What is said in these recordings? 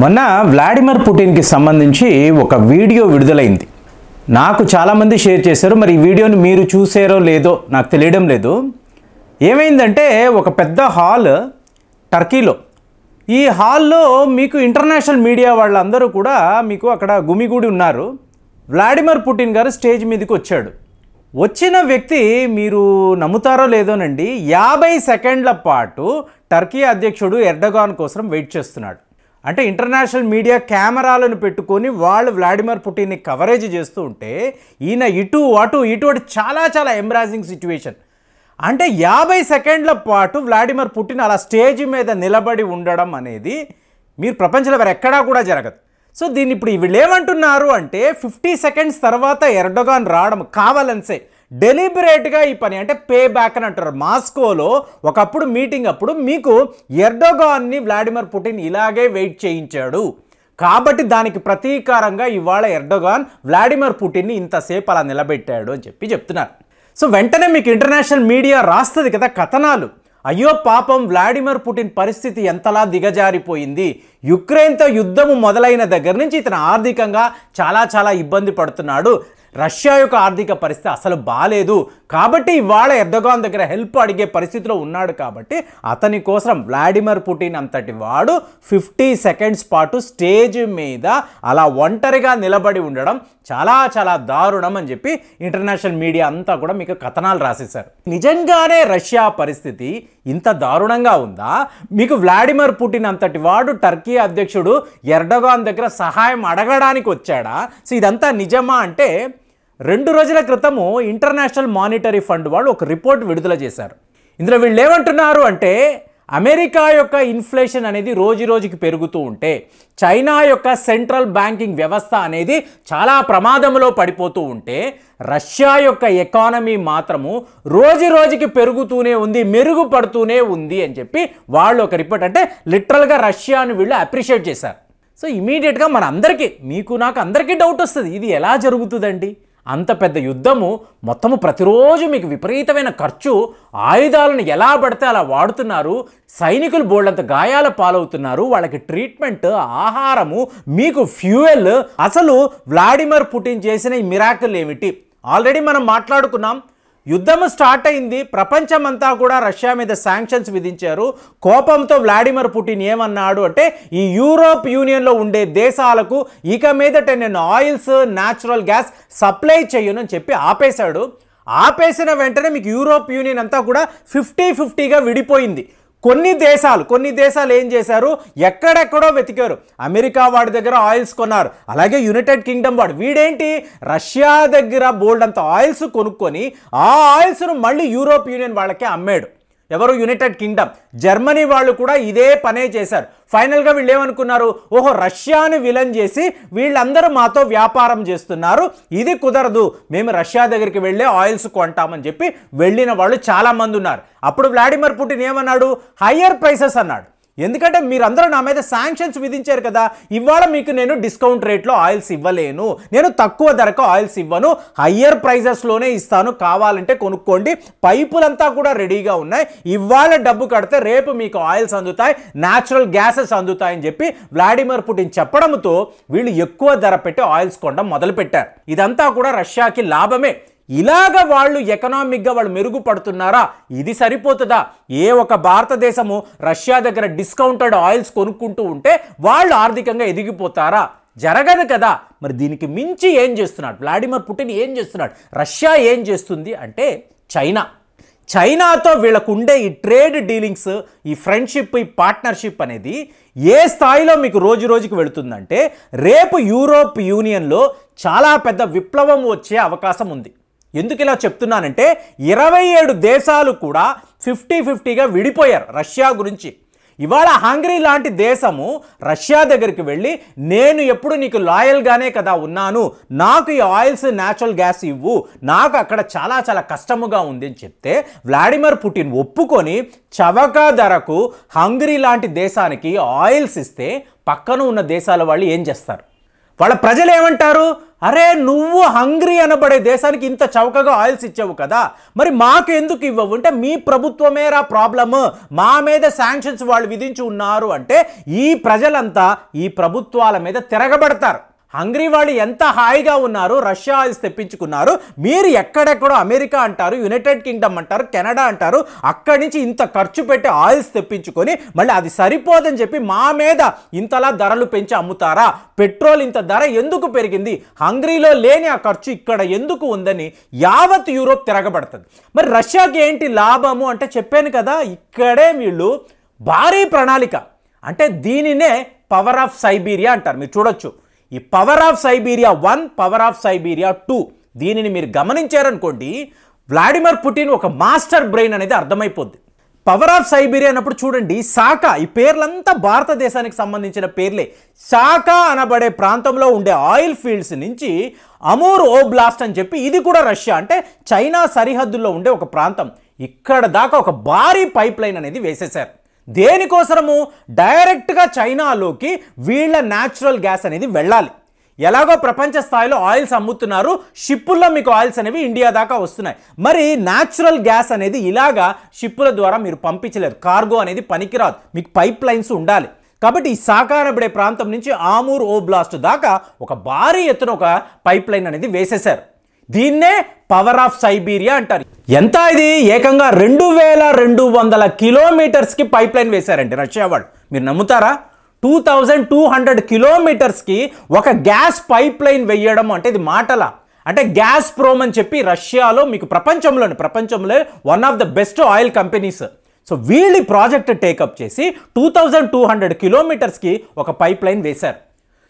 మొన్న వ్లాడిమిర్ పుటిన్కి సంబంధించి ఒక వీడియో విడుదలైంది నాకు చాలామంది షేర్ చేశారు మరి ఈ వీడియోని మీరు చూసారో లేదో నాకు తెలియడం లేదు ఏమైందంటే ఒక పెద్ద హాల్ టర్కీలో ఈ హాల్లో మీకు ఇంటర్నేషనల్ మీడియా వాళ్ళందరూ కూడా మీకు అక్కడ గుమిగూడి ఉన్నారు వ్లాడిమిర్ పుటిన్ గారు స్టేజ్ మీదకి వచ్చాడు వచ్చిన వ్యక్తి మీరు నమ్ముతారో లేదోనండి యాభై సెకండ్ల పాటు టర్కీ అధ్యక్షుడు ఎర్డగాన్ కోసం వెయిట్ చేస్తున్నాడు అంటే ఇంటర్నేషనల్ మీడియా కెమెరాలను పెట్టుకొని వాళ్ళు వ్లాడిమిర్ పుటిన్ని కవరేజ్ చేస్తూ ఉంటే ఈయన ఇటు అటు ఇటు అటు చాలా చాలా ఎంబ్రాజింగ్ సిచ్యువేషన్ అంటే యాభై సెకండ్ల పాటు వ్లాడిమిర్ పుటిన్ అలా స్టేజ్ మీద నిలబడి ఉండడం అనేది మీరు ప్రపంచంలో ఎక్కడా కూడా జరగదు సో దీన్ని ఇప్పుడు వీళ్ళు ఏమంటున్నారు అంటే ఫిఫ్టీ సెకండ్స్ తర్వాత ఎర్డొగాన్ రావడం కావాలనిసే డెలిబరేట్గా ఈ పని అంటే పే బ్యాక్ అని అంటారు మాస్కోలో ఒకప్పుడు మీటింగ్ అప్పుడు మీకు ఎర్డోగాన్ని వ్లాడిమిర్ పుటిన్ ఇలాగే వెయిట్ చేయించాడు కాబట్టి దానికి ప్రతీకారంగా ఇవాళ ఎర్డోగాన్ వ్లాడిమిర్ పుటిన్ని ఇంతసేపు అలా నిలబెట్టాడు అని చెప్పి చెప్తున్నారు సో వెంటనే మీకు ఇంటర్నేషనల్ మీడియా రాస్తుంది కదా కథనాలు అయ్యో పాపం వ్లాడిమిర్ పుటిన్ పరిస్థితి ఎంతలా దిగజారిపోయింది యుక్రెయిన్తో యుద్ధము మొదలైన దగ్గర నుంచి ఇతను ఆర్థికంగా చాలా చాలా ఇబ్బంది పడుతున్నాడు రష్యా యొక్క ఆర్థిక పరిస్థితి అసలు బాగాలేదు కాబట్టి ఇవాళ ఎర్దగాన్ దగ్గర హెల్ప్ అడిగే పరిస్థితిలో ఉన్నాడు కాబట్టి అతని కోసం వ్లాడిమిర్ పుటిన్ అంతటి వాడు ఫిఫ్టీ సెకండ్స్ పాటు స్టేజ్ మీద అలా ఒంటరిగా నిలబడి ఉండడం చాలా చాలా దారుణం అని చెప్పి ఇంటర్నేషనల్ మీడియా అంతా కూడా మీకు కథనాలు రాసేశారు నిజంగానే రష్యా పరిస్థితి ఇంత దారుణంగా ఉందా మీకు వ్లాడిమిర్ పుటిన్ అంతటి వాడు టర్కీ అధ్యక్షుడు ఎర్డగాన్ దగ్గర సహాయం అడగడానికి వచ్చాడా సో ఇదంతా నిజమా అంటే రెండు రోజుల క్రితము ఇంటర్నేషనల్ మానిటరీ ఫండ్ వాళ్ళు ఒక రిపోర్ట్ విడుదల చేశారు ఇందులో వీళ్ళు ఏమంటున్నారు అంటే అమెరికా యొక్క ఇన్ఫ్లేషన్ అనేది రోజు రోజుకి పెరుగుతూ ఉంటే చైనా యొక్క సెంట్రల్ బ్యాంకింగ్ వ్యవస్థ అనేది చాలా ప్రమాదంలో పడిపోతూ ఉంటే రష్యా యొక్క ఎకానమీ మాత్రము రోజు రోజుకి పెరుగుతూనే ఉంది మెరుగుపడుతూనే ఉంది అని చెప్పి వాళ్ళు ఒక రిపోర్ట్ అంటే లిటరల్గా రష్యాను వీళ్ళు అప్రిషియేట్ చేశారు సో ఇమీడియట్గా మన అందరికీ మీకు నాకు అందరికీ డౌట్ వస్తుంది ఇది ఎలా జరుగుతుందండి అంత పెద్ద యుద్ధము మొత్తము ప్రతిరోజు మీకు విపరీతమైన ఖర్చు ఆయుధాలను ఎలా పడితే అలా వాడుతున్నారు సైనికులు బోల్డంత గాయాల పాలవుతున్నారు వాళ్ళకి ట్రీట్మెంట్ ఆహారము మీకు ఫ్యూయల్ అసలు వ్లాడిమిర్ పుటిన్ చేసిన ఈ మిరాకుల్ ఏమిటి ఆల్రెడీ మనం మాట్లాడుకున్నాం యుద్ధం స్టార్ట్ అయింది ప్రపంచమంతా కూడా రష్యా మీద శాంక్షన్స్ విధించారు కోపంతో వ్లాడిమిర్ పుటిన్ ఏమన్నాడు అంటే ఈ యూరోప్ యూనియన్లో ఉండే దేశాలకు ఇక మీదట నేను ఆయిల్స్ న్యాచురల్ గ్యాస్ సప్లై చేయను అని చెప్పి ఆపేశాడు ఆపేసిన వెంటనే మీకు యూరోప్ యూనియన్ అంతా కూడా ఫిఫ్టీ ఫిఫ్టీగా విడిపోయింది కొన్ని దేశాలు కొన్ని దేశాలు ఏం చేశారు ఎక్కడెక్కడో వెతికారు అమెరికా వాడి దగ్గర ఆయిల్స్ కొన్నారు అలాగే యునైటెడ్ కింగ్డమ్ వాడు వీడేంటి రష్యా దగ్గర బోల్డ్ అంత ఆయిల్స్ కొనుక్కొని ఆ ఆయిల్స్ను మళ్ళీ యూరోప్ యూనియన్ వాళ్ళకే అమ్మాడు ఎవరు యునైటెడ్ కింగ్డమ్ జర్మనీ వాళ్ళు కూడా ఇదే పనే చేశారు ఫైనల్గా వీళ్ళు ఏమనుకున్నారు ఓహో రష్యాను విలన్ చేసి వీళ్ళందరూ మాతో వ్యాపారం చేస్తున్నారు ఇది కుదరదు మేము రష్యా దగ్గరికి వెళ్ళే ఆయిల్స్ కొంటామని చెప్పి వెళ్ళిన వాళ్ళు చాలామంది ఉన్నారు అప్పుడు వ్లాడిమిర్ పుటిన్ ఏమన్నాడు హయ్యర్ ప్రైసెస్ అన్నాడు ఎందుకంటే మీరందరూ నా మీద శాంక్షన్స్ విధించారు కదా ఇవాళ మీకు నేను డిస్కౌంట్ రేట్లో ఆయిల్స్ ఇవ్వలేను నేను తక్కువ ధరకు ఆయిల్స్ ఇవ్వను హయ్యర్ ప్రైజెస్లోనే ఇస్తాను కావాలంటే కొనుక్కోండి పైపులంతా కూడా రెడీగా ఉన్నాయి ఇవాళ డబ్బు కడితే రేపు మీకు ఆయిల్స్ అందుతాయి న్యాచురల్ గ్యాసెస్ అందుతాయని చెప్పి వ్లాడిమిర్ పుటిన్ చెప్పడంతో వీళ్ళు ఎక్కువ ధర పెట్టి ఆయిల్స్ కొనడం మొదలుపెట్టారు ఇదంతా కూడా రష్యాకి లాభమే ఇలాగ వాళ్ళు ఎకనామిక్గా వాళ్ళు మెరుగుపడుతున్నారా ఇది సరిపోతుందా ఏ ఒక భారతదేశము రష్యా దగ్గర డిస్కౌంటెడ్ ఆయిల్స్ కొనుక్కుంటూ ఉంటే వాళ్ళు ఆర్థికంగా ఎదిగిపోతారా జరగదు కదా మరి దీనికి మించి ఏం చేస్తున్నాడు వ్లాడిమిర్ పుటిన్ ఏం చేస్తున్నాడు రష్యా ఏం చేస్తుంది అంటే చైనా చైనాతో వీళ్ళకుండే ఈ ట్రేడ్ డీలింగ్స్ ఈ ఫ్రెండ్షిప్ ఈ పార్ట్నర్షిప్ అనేది ఏ స్థాయిలో మీకు రోజు రోజుకి వెళుతుందంటే రేపు యూరోప్ యూనియన్లో చాలా పెద్ద విప్లవం వచ్చే అవకాశం ఉంది ఎందుకు ఇలా చెప్తున్నానంటే ఇరవై ఏడు దేశాలు కూడా ఫిఫ్టీ ఫిఫ్టీగా విడిపోయారు రష్యా గురించి ఇవాళ హంగరీ లాంటి దేశము రష్యా దగ్గరికి వెళ్ళి నేను ఎప్పుడు నీకు లాయల్గానే కదా ఉన్నాను నాకు ఈ ఆయిల్స్ న్యాచురల్ గ్యాస్ ఇవ్వు నాకు అక్కడ చాలా చాలా కష్టముగా ఉంది అని చెప్తే వ్లాడిమిర్ పుటిన్ ఒప్పుకొని చవక ధరకు హంగరీ లాంటి దేశానికి ఆయిల్స్ ఇస్తే పక్కన ఉన్న దేశాల వాళ్ళు ఏం చేస్తారు వాళ్ళ ప్రజలు ఏమంటారు అరే నువ్వు హంగ్రీ అనబడే దేశానికి ఇంత చౌకగా ఆయిల్స్ ఇచ్చావు కదా మరి మాకు ఎందుకు ఇవ్వవు అంటే మీ ప్రభుత్వమేరా ప్రాబ్లమ్ మా మీద శాంక్షన్స్ వాళ్ళు విధించి ఉన్నారు అంటే ఈ ప్రజలంతా ఈ ప్రభుత్వాల మీద తిరగబడతారు హంగరీ వాళ్ళు ఎంత హాయిగా ఉన్నారు రష్యా ఆయిల్స్ తెప్పించుకున్నారు మీరు ఎక్కడెక్కడో అమెరికా అంటారు యునైటెడ్ కింగ్డమ్ అంటారు కెనడా అంటారు అక్కడి నుంచి ఇంత ఖర్చు పెట్టి ఆయిల్స్ తెప్పించుకొని మళ్ళీ అది సరిపోదని చెప్పి మా మీద ఇంతలా ధరలు పెంచి అమ్ముతారా పెట్రోల్ ఇంత ధర ఎందుకు పెరిగింది హంగరీలో లేని ఆ ఖర్చు ఇక్కడ ఎందుకు ఉందని యావత్ యూరోప్ తిరగబడుతుంది మరి రష్యాకి ఏంటి లాభము అంటే చెప్పాను కదా ఇక్కడే వీళ్ళు భారీ ప్రణాళిక అంటే దీనినే పవర్ ఆఫ్ సైబీరియా అంటారు మీరు చూడొచ్చు ఈ power of Siberia one power of Siberia two దీనిని మీరు గమనించారనుకోండి వ్లాడిమిర్ పుటిన్ ఒక మాస్టర్ బ్రెయిన్ అనేది అర్థమైపోద్ది పవర్ ఆఫ్ సైబీరియా అన్నప్పుడు చూడండి సాకా ఈ పేర్లంతా భారతదేశానికి సంబంధించిన పేర్లే సాకా అనబడే ప్రాంతంలో ఉండే ఆయిల్ ఫీల్డ్స్ నుంచి అమూర్ ఓ బ్లాస్ట్ అని చెప్పి ఇది కూడా రష్యా అంటే చైనా సరిహద్దుల్లో ఉండే ఒక ప్రాంతం ఇక్కడ దాకా ఒక భారీ పైప్ లైన్ అనేది వేసేశారు దేనికోసరము డైరెక్ట్గా చైనాలోకి వీళ్ళ న్యాచురల్ గ్యాస్ అనేది వెళ్ళాలి ఎలాగో ప్రపంచ స్థాయిలో ఆయిల్స్ అమ్ముతున్నారు షిప్పుల్లో మీకు ఆయిల్స్ అనేవి ఇండియా దాకా వస్తున్నాయి మరి న్యాచురల్ గ్యాస్ అనేది ఇలాగా షిప్పుల ద్వారా మీరు పంపించలేరు కార్గో అనేది పనికిరాదు మీకు పైప్ లైన్స్ ఉండాలి కాబట్టి ఈ సాకారపడే ప్రాంతం నుంచి ఆమూర్ ఓబ్లాస్ట్ దాకా ఒక భారీ ఎత్తున ఒక పైప్ లైన్ అనేది వేసేశారు దీన్నే పవర్ ఆఫ్ సైబీరియా అంటారు ఎంత ఇది ఏకంగా రెండు వేల రెండు వందల కిలోమీటర్స్కి పైప్ లైన్ వేశారండి రష్యా వాళ్ళు మీరు నమ్ముతారా టూ థౌజండ్ టూ హండ్రెడ్ కిలోమీటర్స్కి ఒక గ్యాస్ పైప్ లైన్ వేయడం అంటే ఇది మాటల అంటే గ్యాస్ ప్రోమ్ అని చెప్పి రష్యాలో మీకు ప్రపంచంలోని ప్రపంచంలో one of the best oil companies so వీళ్ళు ప్రాజెక్ట్ టేకప్ చేసి టూ థౌజండ్ టూ హండ్రెడ్ కిలోమీటర్స్కి ఒక పైప్ లైన్ వేశారు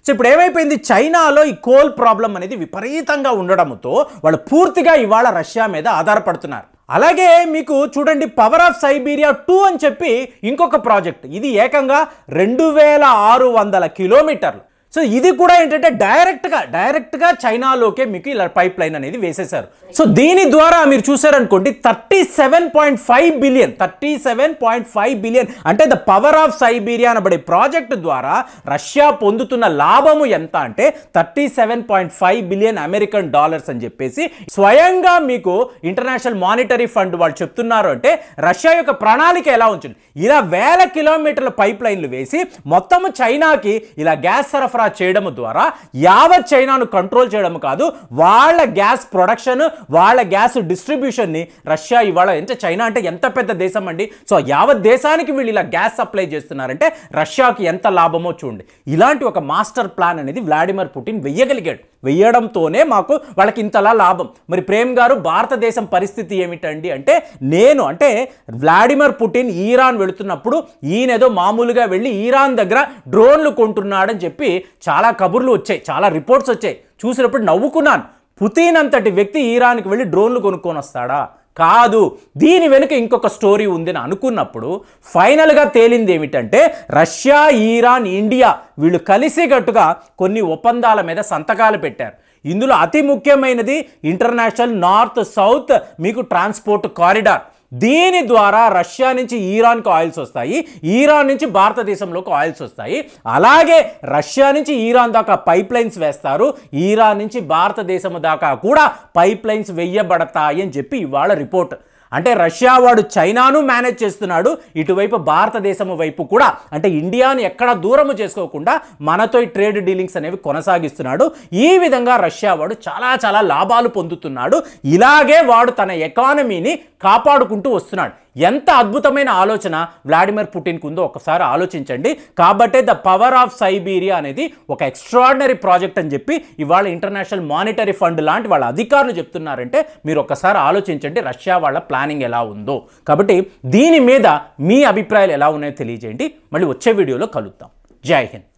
సో ఇప్పుడు ఏమైపోయింది చైనాలో ఈ కోల్ ప్రాబ్లం అనేది విపరీతంగా ఉండడంతో వాళ్ళు పూర్తిగా ఇవాళ రష్యా మీద ఆధారపడుతున్నారు అలాగే మీకు చూడండి పవర్ ఆఫ్ సైబీరియా టూ అని చెప్పి ఇంకొక ప్రాజెక్ట్ ఇది ఏకంగా రెండు వేల ఆరు వందల కిలోమీటర్లు సో ఇది కూడా ఏంటంటే డైరెక్ట్గా డైరెక్ట్గా చైనాలోకే మీకు ఇలా పైప్ లైన్ అనేది వేసేశారు సో దీని ద్వారా మీరు చూసారనుకోండి thirty seven point five billion thirty seven point five billion అంటే ద పవర్ ఆఫ్ సైబీరియా అనబడే ప్రాజెక్ట్ ద్వారా రష్యా పొందుతున్న లాభము ఎంత అంటే thirty seven point five billion American dollars అని చెప్పేసి స్వయంగా మీకు ఇంటర్నేషనల్ మానిటరీ ఫండ్ వాళ్ళు చెప్తున్నారు అంటే రష్యా యొక్క ప్రణాళిక ఎలా ఉంచండి ఇలా వేల కిలోమీటర్ల పైప్ లైన్లు వేసి మొత్తము చైనాకి ఇలా గ్యాస్ సరఫరా సరఫరా చేయడం ద్వారా యావత్ చైనాను కంట్రోల్ చేయడం కాదు వాళ్ళ గ్యాస్ ప్రొడక్షన్ వాళ్ళ గ్యాస్ డిస్ట్రిబ్యూషన్ని రష్యా ఇవాళ ఎంత చైనా అంటే ఎంత పెద్ద దేశం అండి సో యావత్ దేశానికి వీళ్ళు ఇలా గ్యాస్ సప్లై చేస్తున్నారంటే రష్యాకి ఎంత లాభమో చూడండి ఇలాంటి ఒక మాస్టర్ ప్లాన్ అనేది వ్లాడిమిర్ పుటిన్ వెయ్యగలిగాడు వెయ్యడంతోనే మాకు వాళ్ళకి ఇంతలా లాభం మరి ప్రేమ్ గారు భారతదేశం పరిస్థితి ఏమిటండి అంటే నేను అంటే వ్లాడిమిర్ పుటిన్ ఈరాన్ వెళుతున్నప్పుడు ఏదో మామూలుగా వెళ్ళి ఈరాన్ దగ్గర డ్రోన్లు కొంటున్నాడని చెప్పి చాలా కబుర్లు వచ్చాయి చాలా రిపోర్ట్స్ వచ్చాయి చూసినప్పుడు నవ్వుకున్నాను పుతిన్ అంతటి వ్యక్తి ఈరాన్కి వెళ్ళి డ్రోన్లు కొనుక్కొని వస్తాడా కాదు దీని వెనుక ఇంకొక స్టోరీ ఉందని అనుకున్నప్పుడు ఫైనల్గా తేలింది ఏమిటంటే రష్యా ఈరాన్ ఇండియా వీళ్ళు కలిసిగట్టుగా కొన్ని ఒప్పందాల మీద సంతకాలు పెట్టారు ఇందులో అతి ముఖ్యమైనది ఇంటర్నేషనల్ నార్త్ సౌత్ మీకు ట్రాన్స్పోర్ట్ కారిడార్ దీని ద్వారా రష్యా నుంచి ఈరాన్కి ఆయిల్స్ వస్తాయి ఈరాన్ నుంచి భారతదేశంలోకి ఆయిల్స్ వస్తాయి అలాగే రష్యా నుంచి ఈరాన్ దాకా పైప్ లైన్స్ వేస్తారు ఈరాన్ నుంచి భారతదేశం దాకా కూడా పైప్ లైన్స్ వెయ్యబడతాయి అని చెప్పి ఇవాళ రిపోర్ట్ అంటే రష్యా వాడు చైనాను మేనేజ్ చేస్తున్నాడు ఇటువైపు భారతదేశం వైపు కూడా అంటే ఇండియాను ఎక్కడ దూరము చేసుకోకుండా మనతో ట్రేడ్ డీలింగ్స్ అనేవి కొనసాగిస్తున్నాడు ఈ విధంగా రష్యా వాడు చాలా చాలా లాభాలు పొందుతున్నాడు ఇలాగే వాడు తన ఎకానమీని కాపాడుకుంటూ వస్తున్నాడు ఎంత అద్భుతమైన ఆలోచన వ్లాడిమిర్ పుటిన్కు ఉందో ఒకసారి ఆలోచించండి కాబట్టే ద పవర్ ఆఫ్ సైబీరియా అనేది ఒక ఎక్స్ట్రాడినరీ ప్రాజెక్ట్ అని చెప్పి ఇవాళ ఇంటర్నేషనల్ మానిటరీ ఫండ్ లాంటి వాళ్ళ అధికారులు చెప్తున్నారంటే మీరు ఒకసారి ఆలోచించండి రష్యా వాళ్ళ ప్లాన్ ప్లానింగ్ ఎలా ఉందో కాబట్టి దీని మీద మీ అభిప్రాయాలు ఎలా ఉన్నాయో తెలియజేయండి మళ్ళీ వచ్చే వీడియోలో కలుద్దాం జై హింద్